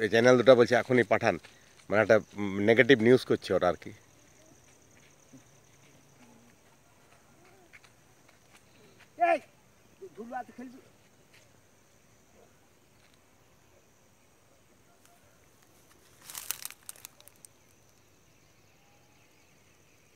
এই চ্যানেল দুটো বলছি এখনি পাঠান মানে একটা নেগেটিভ নিউজ হচ্ছে আর আরকি এই ধুলো আজ খেলবি